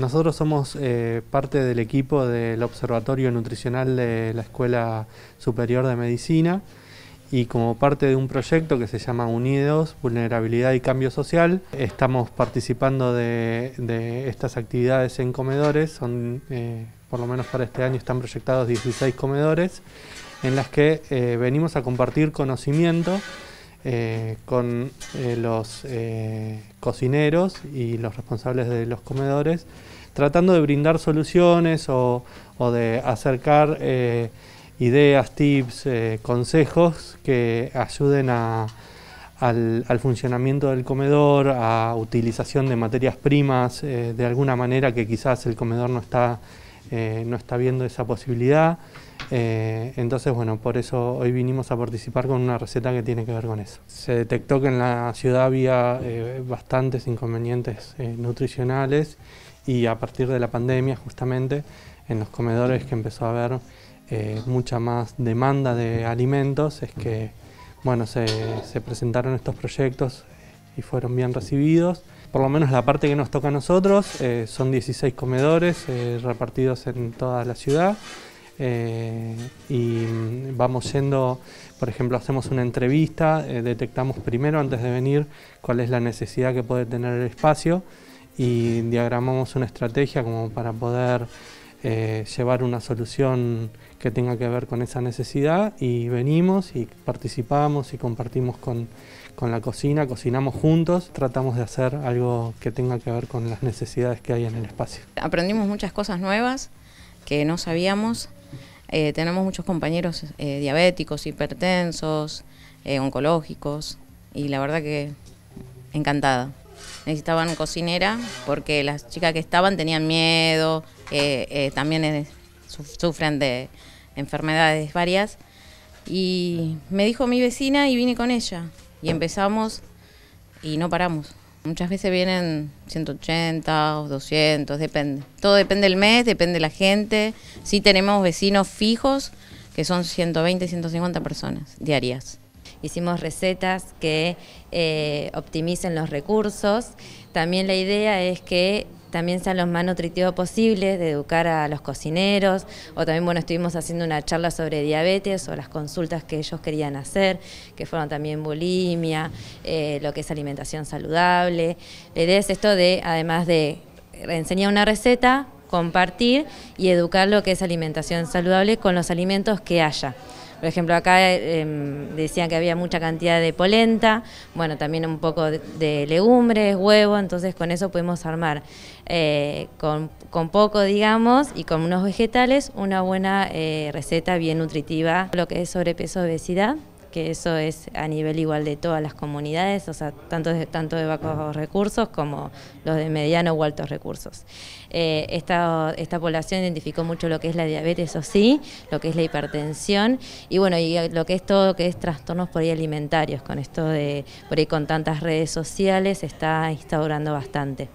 Nosotros somos eh, parte del equipo del Observatorio Nutricional de la Escuela Superior de Medicina y como parte de un proyecto que se llama Unidos, Vulnerabilidad y Cambio Social, estamos participando de, estas actividades en comedores, son, eh, por lo menos para este año están proyectados 16 comedores, en las que eh, venimos a compartir conocimiento eh, con eh, los eh, cocineros y los responsables de los comedores, tratando de brindar soluciones o, de acercar ideas, tips, consejos que ayuden al, al, funcionamiento del comedor, a utilización de materias primas, de alguna manera que quizás el comedor no está eh, no está viendo esa posibilidad. Eh, entonces, bueno, por eso hoy vinimos a participar con una receta que tiene que ver con eso. Se detectó que en la ciudad había eh, bastantes inconvenientes nutricionales y a partir de la pandemia, justamente, en los comedores que empezó a haber mucha más demanda de alimentos, es que, bueno, se presentaron estos proyectos y fueron bien recibidos por lo menos la parte que nos toca a nosotros, eh, son 16 comedores eh, repartidos en toda la ciudad. Eh, y mm, vamos yendo, por ejemplo, hacemos una entrevista, detectamos primero antes de venir cuál es la necesidad que puede tener el espacio y diagramamos una estrategia como para poder eh, llevar una solución que tenga que ver con esa necesidad y venimos y participamos y compartimos con, con la cocina, cocinamos juntos, tratamos de hacer algo que tenga que ver con las necesidades que hay en el espacio. Aprendimos muchas cosas nuevas que no sabíamos, eh, tenemos muchos compañeros eh, diabéticos, hipertensos, oncológicos y la verdad que encantada. Necesitaban cocinera porque las chicas que estaban tenían miedo, que eh, eh, también sufren de enfermedades varias. Y me dijo mi vecina y vine con ella. Y empezamos y no paramos. Muchas veces vienen 180 o 200, depende. Todo depende del mes, depende de la gente. Sí tenemos vecinos fijos, que son 120, 150 personas diarias. Hicimos recetas que eh, optimicen los recursos. También la idea es que también sean los más nutritivos posibles, de educar a los cocineros, o también bueno, estuvimos haciendo una charla sobre diabetes o las consultas que ellos querían hacer, que fueron también bulimia, eh, lo que es alimentación saludable. La idea es esto de, además de enseñar una receta, compartir y educar lo que es alimentación saludable con los alimentos que haya. Por ejemplo, acá eh, em, decían que había mucha cantidad de polenta, bueno, también un poco de, legumbres, huevo, entonces con eso podemos armar eh, con, poco, digamos, y con unos vegetales, una buena eh, receta bien nutritiva, lo que es sobrepeso, obesidad que eso es a nivel igual de todas las comunidades, o sea, tanto de, tanto de bajos recursos como los de mediano o altos recursos. Eh, esta, población identificó mucho lo que es la diabetes, eso sí, lo que es la hipertensión y bueno, y lo que es todo que es trastornos por ahí alimentarios, con esto de por ahí con tantas redes sociales, está instaurando bastante.